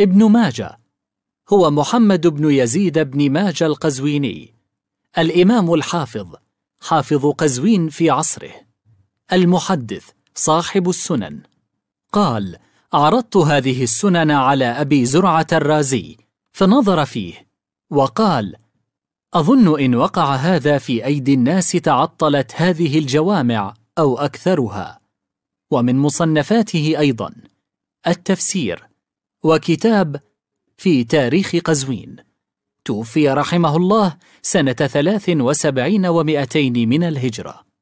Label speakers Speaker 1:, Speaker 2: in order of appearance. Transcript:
Speaker 1: ابن ماجه هو محمد بن يزيد بن ماجه القزويني الإمام الحافظ حافظ قزوين في عصره المحدث صاحب السنن قال عرضت هذه السنن على أبي زرعة الرازي فنظر فيه وقال أظن إن وقع هذا في أيدي الناس تعطلت هذه الجوامع أو أكثرها ومن مصنفاته أيضا التفسير وكتاب في تاريخ قزوين توفي رحمه الله سنة ثلاث وسبعين ومائتين من الهجرة